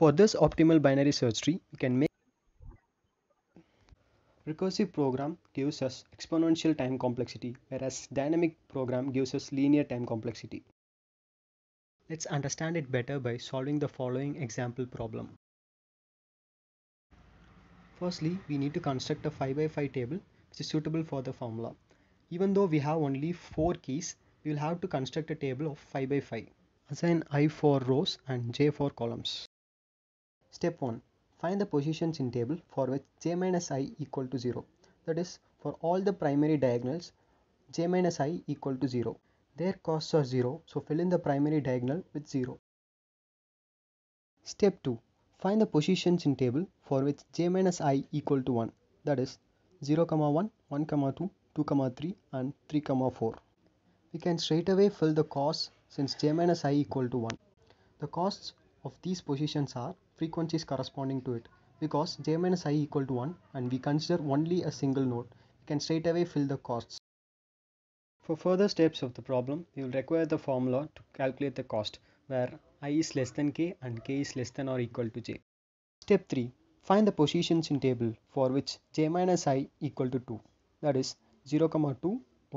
For this optimal binary search tree, we can make recursive program gives us exponential time complexity whereas dynamic program gives us linear time complexity. Let's understand it better by solving the following example problem. Firstly, we need to construct a 5 by 5 table which is suitable for the formula. Even though we have only 4 keys, we will have to construct a table of 5 by 5. Assign i for rows and j for columns. Step 1. Find the positions in table for which j minus i equal to 0. That is, for all the primary diagonals, j minus i equal to 0. Their costs are 0, so fill in the primary diagonal with 0. Step 2. Find the positions in table for which j minus i equal to 1. That is, 0, 1, 1, 2, 2, 3 and 3, comma 4. We can straight away fill the costs since j minus i equal to 1. The costs of these positions are frequencies corresponding to it because j minus i equal to 1 and we consider only a single node we can straight away fill the costs for further steps of the problem we will require the formula to calculate the cost where i is less than k and k is less than or equal to j step 3 find the positions in table for which j minus i equal to 2 that is 0 comma 2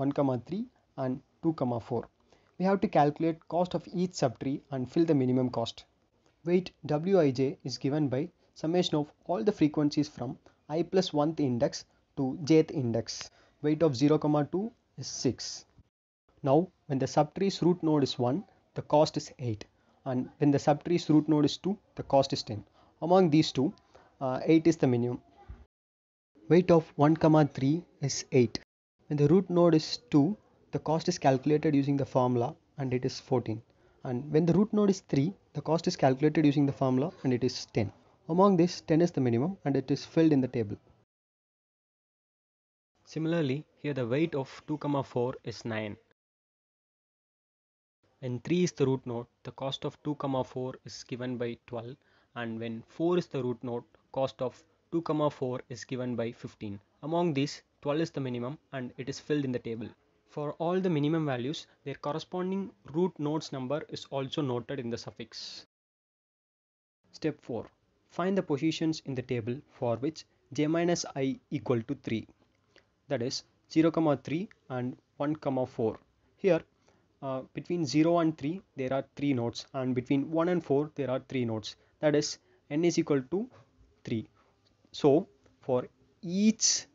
1 comma 3 and 2 comma 4 we have to calculate cost of each subtree and fill the minimum cost Weight Wij is given by summation of all the frequencies from i plus 1th index to jth index. Weight of 0, 0,2 is 6. Now when the subtree's root node is 1, the cost is 8 and when the subtree's root node is 2, the cost is 10. Among these two, uh, 8 is the minimum. Weight of 1.3 is 8. When the root node is 2, the cost is calculated using the formula and it is 14 and when the root node is 3 the cost is calculated using the formula and it is 10 among this 10 is the minimum and it is filled in the table similarly here the weight of 2 4 is 9 when 3 is the root node the cost of 2 4 is given by 12 and when 4 is the root node cost of 2 4 is given by 15 among these 12 is the minimum and it is filled in the table for all the minimum values, their corresponding root nodes number is also noted in the suffix. Step 4. Find the positions in the table for which j minus i equal to 3. That is 0, 3 and 1, 4. Here, uh, between 0 and 3, there are 3 nodes and between 1 and 4, there are 3 nodes. That is n is equal to 3. So, for each